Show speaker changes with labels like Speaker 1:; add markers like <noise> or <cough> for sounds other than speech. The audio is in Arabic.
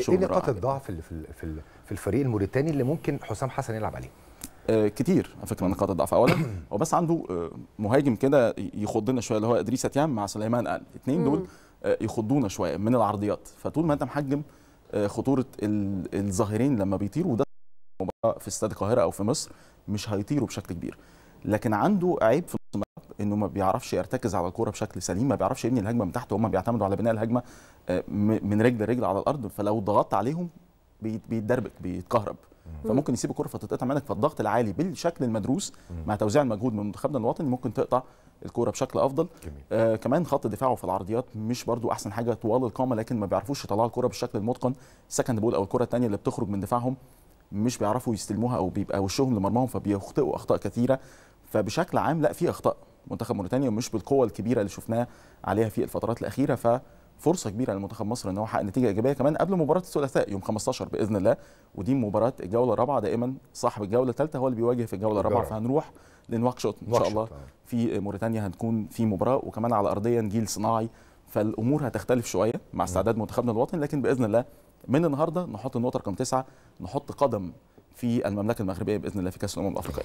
Speaker 1: ايه نقاط
Speaker 2: الضعف اللي في في الفريق الموريتاني اللي ممكن حسام حسن يلعب عليه؟
Speaker 1: آه كتير على فكره نقاط الضعف اولا <clears throat> هو بس عنده آه، مهاجم كده يخضنا شويه اللي هو ادريس اتيام مع سليمان قال الاثنين دول آه، يخضونا شويه من العرضيات فطول ما انت محجم آه، خطوره الظاهرين لما بيطيروا وده في استاد القاهره او في مصر مش هيطيروا بشكل كبير لكن عنده عيب في انه ما بيعرفش يرتكز على الكوره بشكل سليم ما بيعرفش يبني الهجمه من تحت وهم بيعتمدوا على بناء الهجمه آه، من رجل لرجل على الارض فلو ضغطت عليهم بيتدربك بيتكهرب فممكن يسيب الكوره فتتقطع منك فالضغط العالي بالشكل المدروس مع توزيع المجهود من منتخبنا الوطني ممكن تقطع الكوره بشكل افضل آه كمان خط دفاعه في العرضيات مش برضو احسن حاجه طوال القامه لكن ما بيعرفوش يطلعوا الكوره بالشكل المتقن سكند بول او الكره الثانيه اللي بتخرج من دفاعهم مش بيعرفوا يستلموها او بيبقى وشهم لمرماهم فبيخطئوا اخطاء كثيره فبشكل عام لا في اخطاء منتخب موريتانيا مش بالقوه الكبيره اللي شفناه عليها في الفترات الاخيره ففرصه كبيره لمنتخب مصر ان هو حقق نتيجه ايجابيه كمان قبل مباراه الثلاثاء يوم 15 باذن الله ودي مباراه الجوله الرابعه دائما صاحب الجوله الثالثه هو اللي بيواجه في الجوله الرابعه فهنروح لنواكشوط ان شاء الله آه. في موريتانيا هنكون في مباراه وكمان على ارضيه نجيل صناعي فالامور هتختلف شويه مع استعداد منتخبنا الوطني لكن باذن الله
Speaker 3: من النهارده نحط النقطه رقم تسعه نحط قدم في المملكه المغربيه باذن الله في كاس الامم الافريقيه